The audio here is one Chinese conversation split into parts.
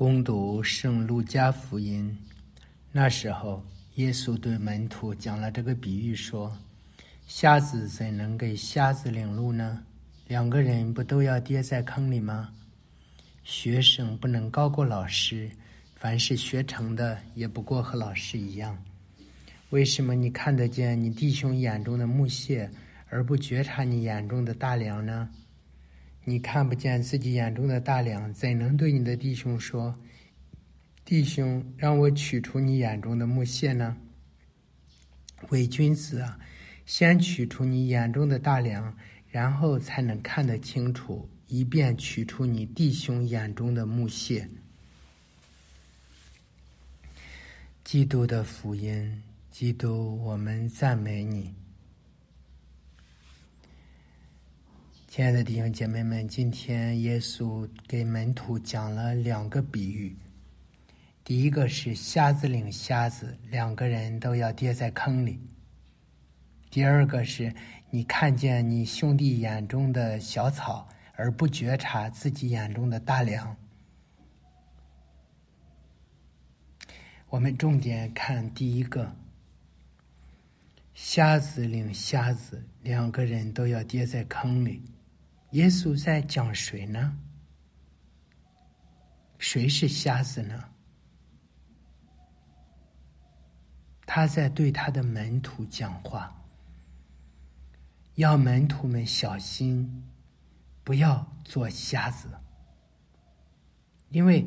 攻读《圣路加福音》，那时候，耶稣对门徒讲了这个比喻，说：“瞎子怎能给瞎子领路呢？两个人不都要跌在坑里吗？学生不能高过老师，凡是学成的，也不过和老师一样。为什么你看得见你弟兄眼中的木屑，而不觉察你眼中的大梁呢？”你看不见自己眼中的大梁，怎能对你的弟兄说：“弟兄，让我取出你眼中的木屑呢？”伪君子啊，先取出你眼中的大梁，然后才能看得清楚，以便取出你弟兄眼中的木屑。基督的福音，基督，我们赞美你。亲爱的弟兄姐妹们，今天耶稣给门徒讲了两个比喻。第一个是瞎子领瞎子，两个人都要跌在坑里。第二个是你看见你兄弟眼中的小草，而不觉察自己眼中的大梁。我们重点看第一个：瞎子领瞎子，两个人都要跌在坑里。耶稣在讲谁呢？谁是瞎子呢？他在对他的门徒讲话，要门徒们小心，不要做瞎子。因为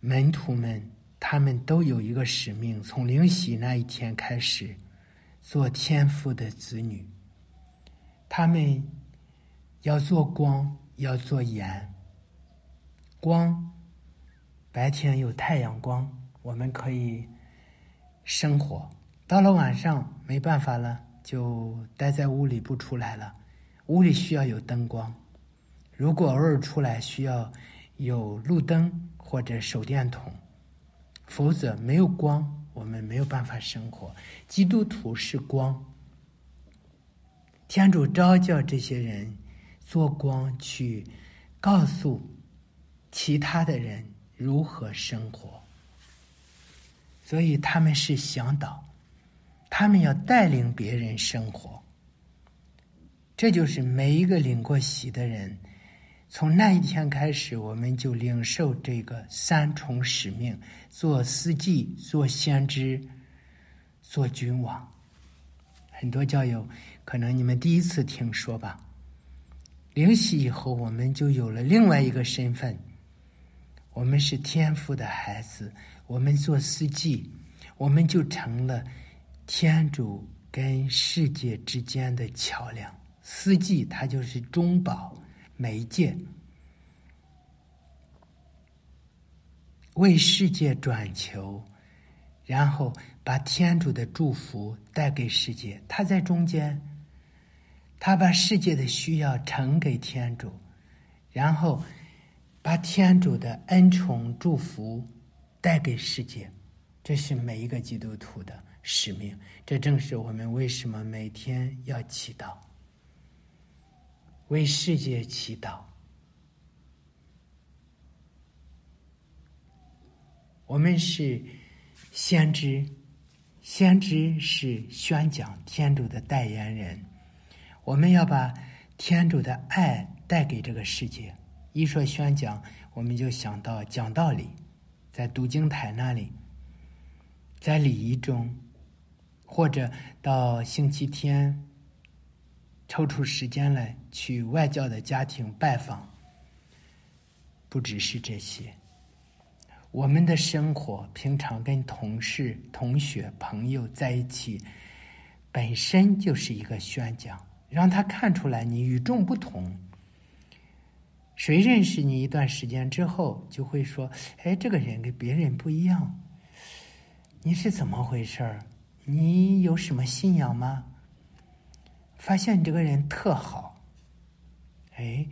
门徒们他们都有一个使命，从灵洗那一天开始，做天父的子女。他们。要做光，要做盐。光，白天有太阳光，我们可以生活。到了晚上没办法了，就待在屋里不出来了。屋里需要有灯光，如果偶尔出来，需要有路灯或者手电筒。否则没有光，我们没有办法生活。基督徒是光，天主召教这些人。做光去告诉其他的人如何生活，所以他们是向导，他们要带领别人生活。这就是每一个领过喜的人，从那一天开始，我们就领受这个三重使命：做司机、做先知、做君王。很多教友可能你们第一次听说吧。灵洗以后，我们就有了另外一个身份。我们是天赋的孩子，我们做司机，我们就成了天主跟世界之间的桥梁。司机他就是中宝媒介，为世界转求，然后把天主的祝福带给世界，他在中间。他把世界的需要呈给天主，然后把天主的恩宠祝福带给世界，这是每一个基督徒的使命。这正是我们为什么每天要祈祷，为世界祈祷。我们是先知，先知是宣讲天主的代言人。我们要把天主的爱带给这个世界。一说宣讲，我们就想到讲道理，在读经台那里，在礼仪中，或者到星期天抽出时间来去外教的家庭拜访。不只是这些，我们的生活平常跟同事、同学、朋友在一起，本身就是一个宣讲。让他看出来你与众不同。谁认识你一段时间之后，就会说：“哎，这个人跟别人不一样，你是怎么回事儿？你有什么信仰吗？”发现你这个人特好。哎，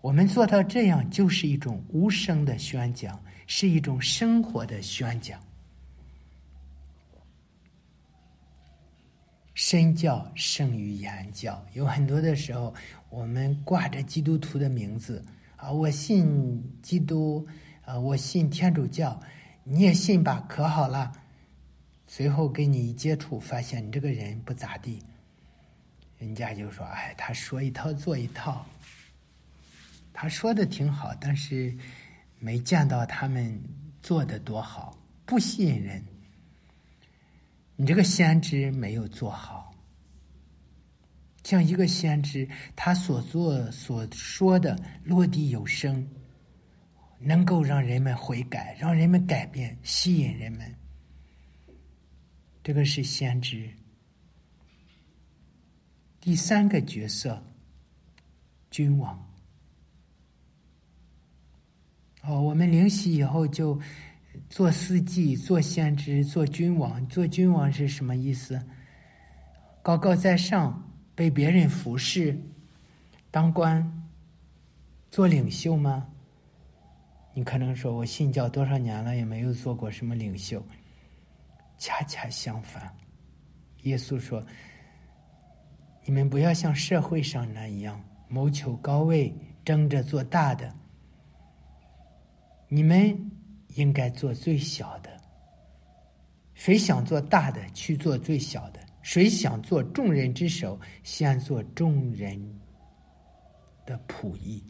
我们做到这样，就是一种无声的宣讲，是一种生活的宣讲。身教胜于言教，有很多的时候，我们挂着基督徒的名字啊，我信基督，啊，我信天主教，你也信吧，可好了。随后跟你一接触，发现你这个人不咋地，人家就说，哎，他说一套做一套，他说的挺好，但是没见到他们做的多好，不吸引人。你这个先知没有做好，像一个先知，他所做所说的落地有声，能够让人们悔改，让人们改变，吸引人们，这个是先知。第三个角色，君王。好，我们灵犀以后就。做司机、做先知、做君王、做君王是什么意思？高高在上，被别人服侍，当官，做领袖吗？你可能说，我信教多少年了，也没有做过什么领袖。恰恰相反，耶稣说：“你们不要像社会上那样谋求高位，争着做大的。你们。”应该做最小的。谁想做大的，去做最小的；谁想做众人之首，先做众人的仆役。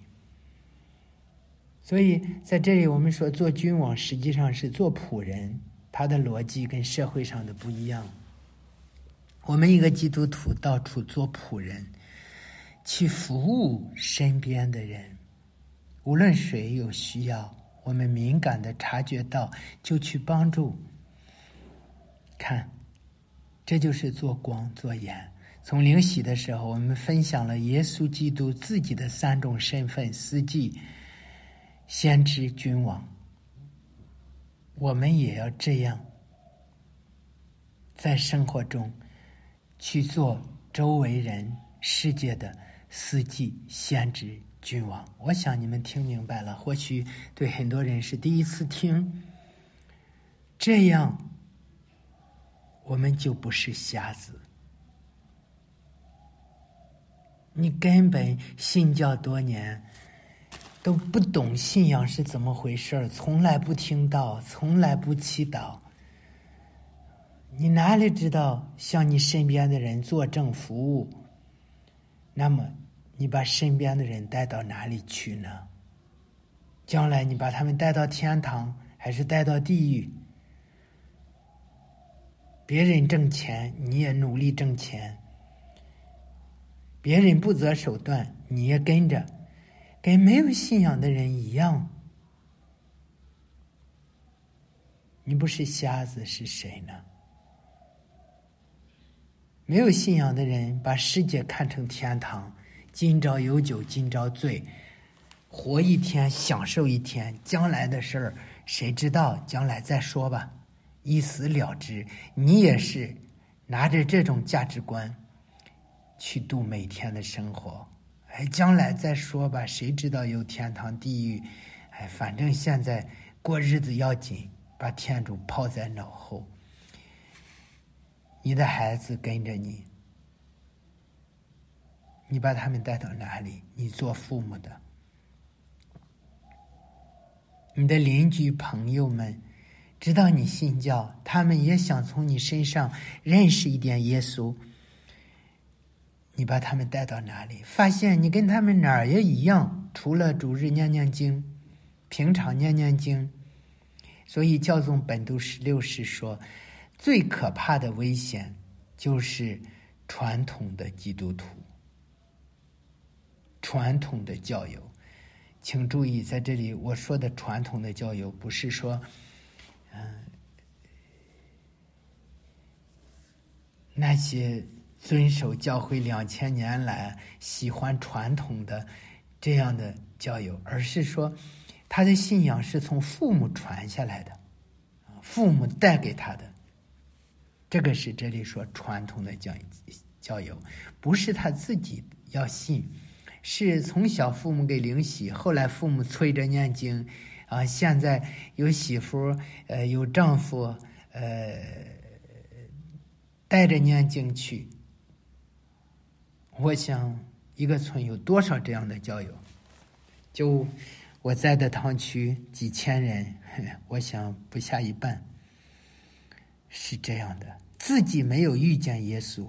所以，在这里我们说，做君王实际上是做仆人，他的逻辑跟社会上的不一样。我们一个基督徒到处做仆人，去服务身边的人，无论谁有需要。我们敏感的察觉到，就去帮助。看，这就是做光做盐。从灵洗的时候，我们分享了耶稣基督自己的三种身份：司机、先知、君王。我们也要这样，在生活中去做周围人世界的司机、先知。君王，我想你们听明白了。或许对很多人是第一次听，这样我们就不是瞎子。你根本信教多年，都不懂信仰是怎么回事儿，从来不听道，从来不祈祷，你哪里知道向你身边的人作证服务？那么。你把身边的人带到哪里去呢？将来你把他们带到天堂，还是带到地狱？别人挣钱，你也努力挣钱；别人不择手段，你也跟着，跟没有信仰的人一样。你不是瞎子是谁呢？没有信仰的人把世界看成天堂。今朝有酒今朝醉，活一天享受一天，将来的事儿谁知道？将来再说吧，一死了之。你也是拿着这种价值观去度每天的生活。哎，将来再说吧，谁知道有天堂地狱？哎，反正现在过日子要紧，把天主抛在脑后。你的孩子跟着你。你把他们带到哪里？你做父母的，你的邻居朋友们知道你信教，他们也想从你身上认识一点耶稣。你把他们带到哪里？发现你跟他们哪儿也一样，除了主日念念经，平常念念经。所以教宗本笃十六世说，最可怕的危险就是传统的基督徒。传统的教友，请注意，在这里我说的传统的教友，不是说，嗯，那些遵守教会两千年来喜欢传统的这样的教友，而是说他的信仰是从父母传下来的，父母带给他的，这个是这里说传统的教教友，不是他自己要信。是从小父母给领洗，后来父母催着念经，啊，现在有媳妇，呃，有丈夫，呃，带着念经去。我想，一个村有多少这样的教友？就我在的塘区，几千人，我想不下一半是这样的。自己没有遇见耶稣，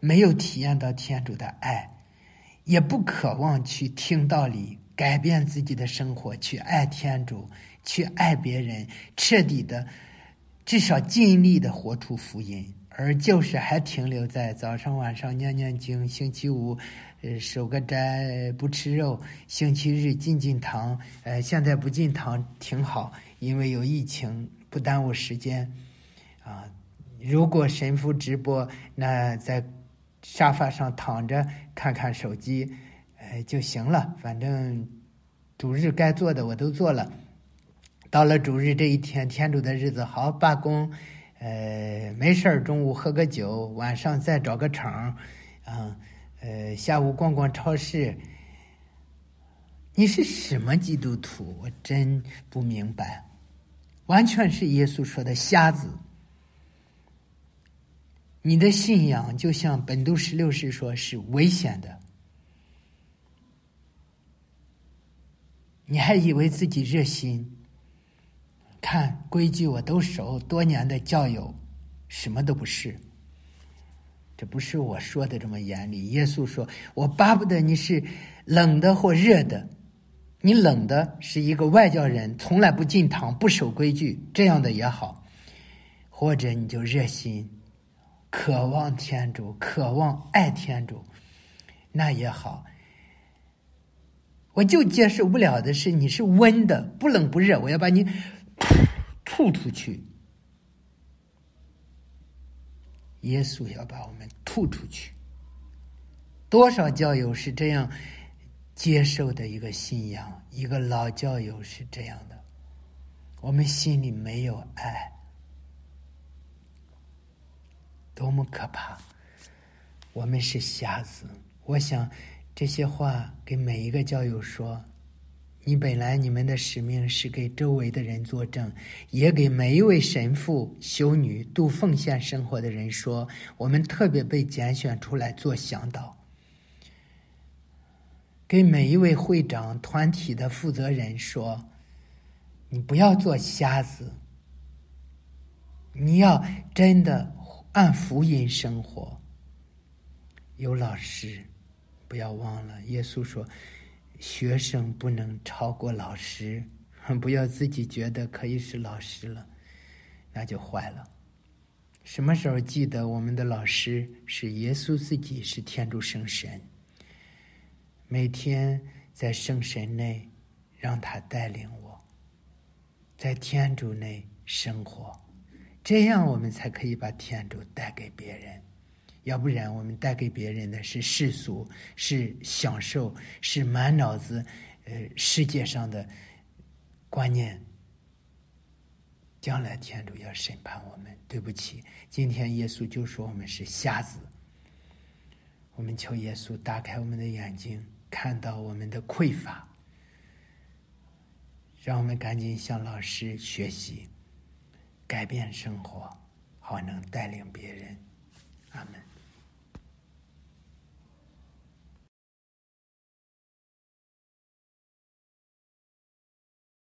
没有体验到天主的爱。也不渴望去听道理，改变自己的生活，去爱天主，去爱别人，彻底的，至少尽力的活出福音。而就是还停留在早上、晚上念念经，星期五，呃，守个斋不吃肉，星期日进进堂，呃，现在不进堂挺好，因为有疫情，不耽误时间，啊，如果神父直播，那在。沙发上躺着看看手机，呃就行了。反正，主日该做的我都做了。到了主日这一天天主的日子，好罢工，呃没事儿，中午喝个酒，晚上再找个场嗯，呃下午逛逛超市。你是什么基督徒？我真不明白，完全是耶稣说的瞎子。你的信仰就像《本都十六世》说，是危险的。你还以为自己热心？看规矩我都熟，多年的教友什么都不是。这不是我说的这么严厉。耶稣说：“我巴不得你是冷的或热的。你冷的是一个外教人，从来不进堂，不守规矩，这样的也好。或者你就热心。”渴望天主，渴望爱天主，那也好。我就接受不了的是，你是温的，不冷不热，我要把你吐出去。耶稣要把我们吐出去。多少教友是这样接受的一个信仰？一个老教友是这样的。我们心里没有爱。多么可怕！我们是瞎子。我想，这些话给每一个教友说：你本来你们的使命是给周围的人作证，也给每一位神父、修女度奉献生活的人说。我们特别被拣选出来做向导，给每一位会长、团体的负责人说：你不要做瞎子，你要真的。按福音生活，有老师，不要忘了。耶稣说：“学生不能超过老师，不要自己觉得可以是老师了，那就坏了。”什么时候记得我们的老师是耶稣自己，是天主圣神？每天在圣神内，让他带领我，在天主内生活。这样我们才可以把天主带给别人，要不然我们带给别人的是世俗，是享受，是满脑子，呃，世界上的观念。将来天主要审判我们，对不起，今天耶稣就说我们是瞎子。我们求耶稣打开我们的眼睛，看到我们的匮乏，让我们赶紧向老师学习。改变生活，好能带领别人。阿门。